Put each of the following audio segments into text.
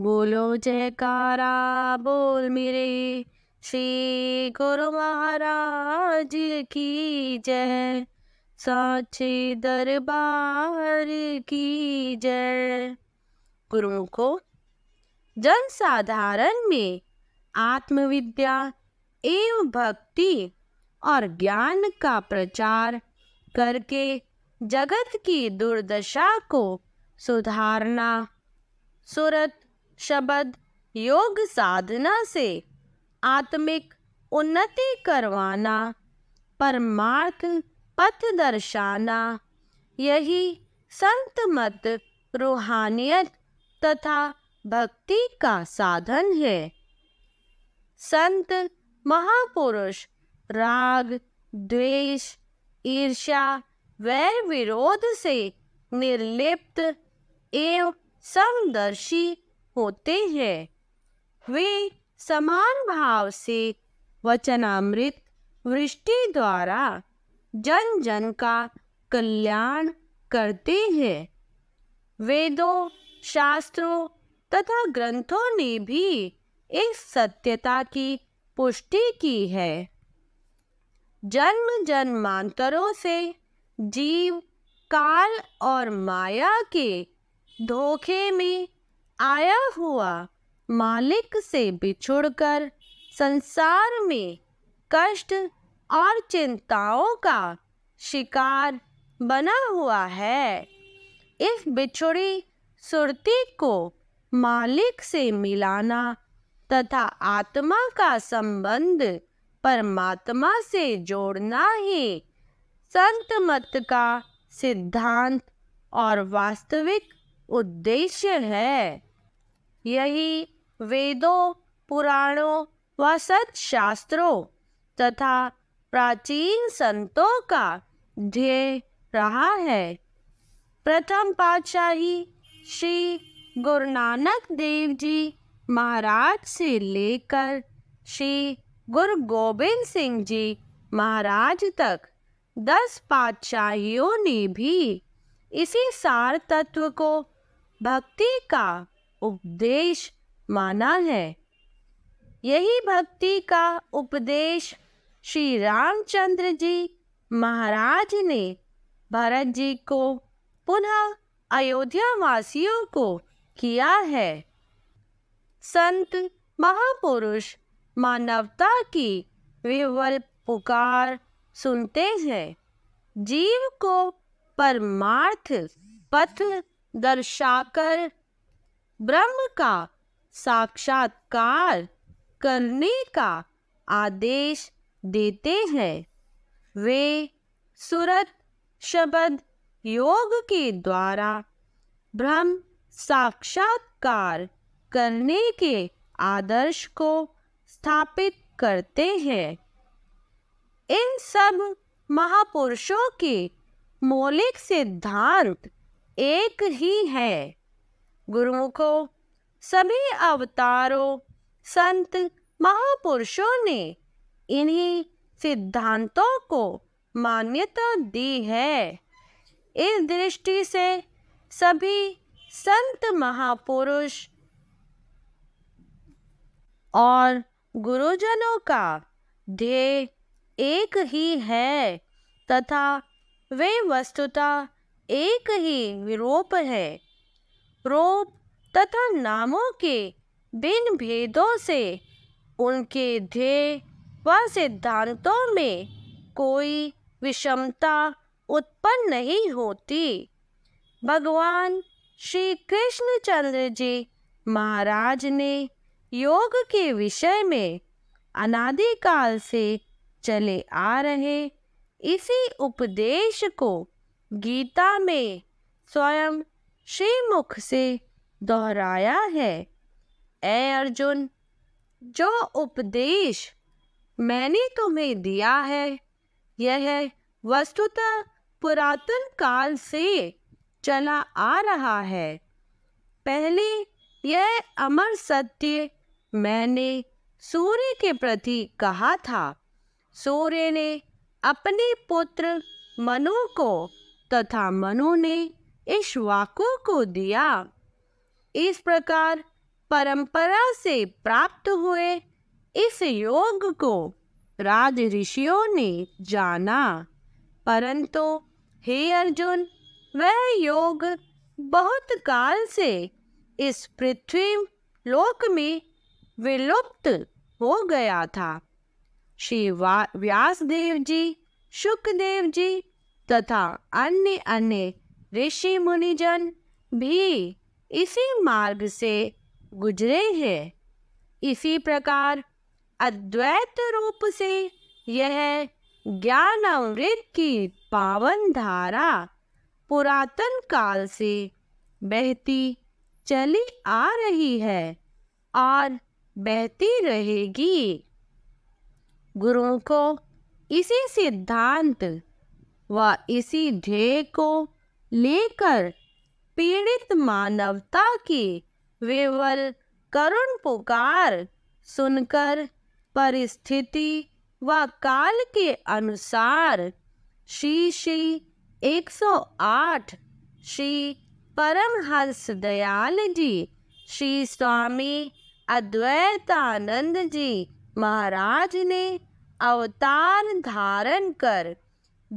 बोलो जयकारा बोल मेरे श्री गुरु महाराज की जय साचे दरबार की जय गुरुओं को जन साधारण में आत्मविद्या एवं भक्ति और ज्ञान का प्रचार करके जगत की दुर्दशा को सुधारना सूरत शब्द योग साधना से आत्मिक उन्नति करवाना परमार्थ पथ दर्शाना यही संत मत रूहानियत तथा भक्ति का साधन है संत महापुरुष राग द्वेष ईर्ष्या वैर विरोध से निर्लिप्त एवं समदर्शी होते हैं वे समान भाव से वचनामृत वृष्टि द्वारा जन जन का कल्याण करते हैं वेदों शास्त्रों तथा ग्रंथों ने भी इस सत्यता की पुष्टि की है जन्म जन्मांतरों से जीव काल और माया के धोखे में आया हुआ मालिक से बिछुड़कर संसार में कष्ट और चिंताओं का शिकार बना हुआ है इस बिछुड़ी सुरती को मालिक से मिलाना तथा आत्मा का संबंध परमात्मा से जोड़ना ही संत मत का सिद्धांत और वास्तविक उद्देश्य है यही वेदों पुराणों व शास्त्रों तथा प्राचीन संतों का ध्येय रहा है प्रथम पातशाही श्री गुरु नानक देव जी महाराज से लेकर श्री गुरु गोबिंद सिंह जी महाराज तक दस पातशाहियों ने भी इसी सार तत्व को भक्ति का उपदेश माना है यही भक्ति का उपदेश श्री रामचंद्र जी महाराज ने भरत जी को पुनः अयोध्या वासियों को किया है संत महापुरुष मानवता की विवल पुकार सुनते हैं जीव को परमार्थ पथ दर्शाकर ब्रह्म का साक्षात्कार करने का आदेश देते हैं वे सुरत शब्द योग के द्वारा ब्रह्म साक्षात्कार करने के आदर्श को स्थापित करते हैं इन सब महापुरुषों के मौलिक सिद्धांत एक ही है गुरुमुखों सभी अवतारों संत महापुरुषों ने इन्हीं सिद्धांतों को मान्यता दी है इस दृष्टि से सभी संत महापुरुष और गुरुजनों का ध्येय एक ही है तथा वे वस्तुतः एक ही विरूप है रूप तथा नामों के बिन भेदों से उनके ध्येय व सिद्धांतों में कोई विषमता उत्पन्न नहीं होती भगवान श्री कृष्ण चंद्र जी महाराज ने योग के विषय में अनादिकाल से चले आ रहे इसी उपदेश को गीता में स्वयं श्रीमुख से दोहराया है ए अर्जुन जो उपदेश मैंने तुम्हें दिया है यह वस्तुतः पुरातन काल से चला आ रहा है पहले यह अमर सत्य मैंने सूर्य के प्रति कहा था सूर्य ने अपने पुत्र मनु को तथा मनु ने इश्वाकु को दिया इस प्रकार परंपरा से प्राप्त हुए इस योग को राज ऋषियों ने जाना परंतु हे अर्जुन वह योग बहुत काल से इस पृथ्वी लोक में विलुप्त हो गया था श्री व्यासदेव जी सुखदेव जी तथा अन्य अन्य ऋषि मुनिजन भी इसी मार्ग से गुजरे हैं इसी प्रकार अद्वैत रूप से यह ज्ञान अमृत की पावन धारा पुरातन काल से बहती चली आ रही है और बहती रहेगी गुरुओं को इसी सिद्धांत व इसी ध्येय को लेकर पीड़ित मानवता की विवल करुण पुकार सुनकर परिस्थिति व काल के अनुसार श्री श्री 108 श्री परमहंस दयाल जी श्री स्वामी अद्वैतानंद जी महाराज ने अवतार धारण कर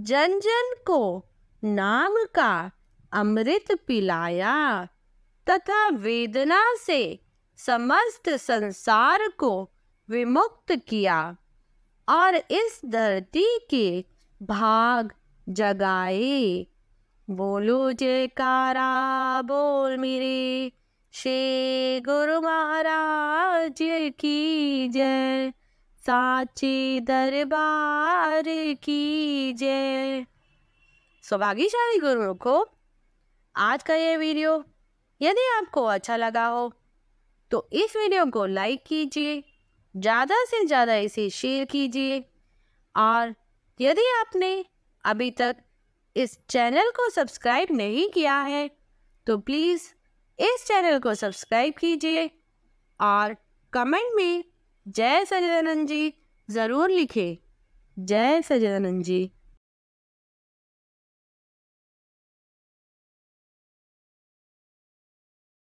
जन जन को नाम का अमृत पिलाया तथा वेदना से समस्त संसार को विमुक्त किया और इस धरती के भाग जगाए बोलो जयकारा बोल मेरे श्री गुरु महाराज की जय साची दरबार की जय सौभाग्यशाली गुरुओं को आज का ये वीडियो यदि आपको अच्छा लगा हो तो इस वीडियो को लाइक कीजिए ज़्यादा से ज़्यादा इसे शेयर कीजिए और यदि आपने अभी तक इस चैनल को सब्सक्राइब नहीं किया है तो प्लीज़ इस चैनल को सब्सक्राइब कीजिए और कमेंट में जय सजानंद जी ज़रूर लिखें जय सजानंद जी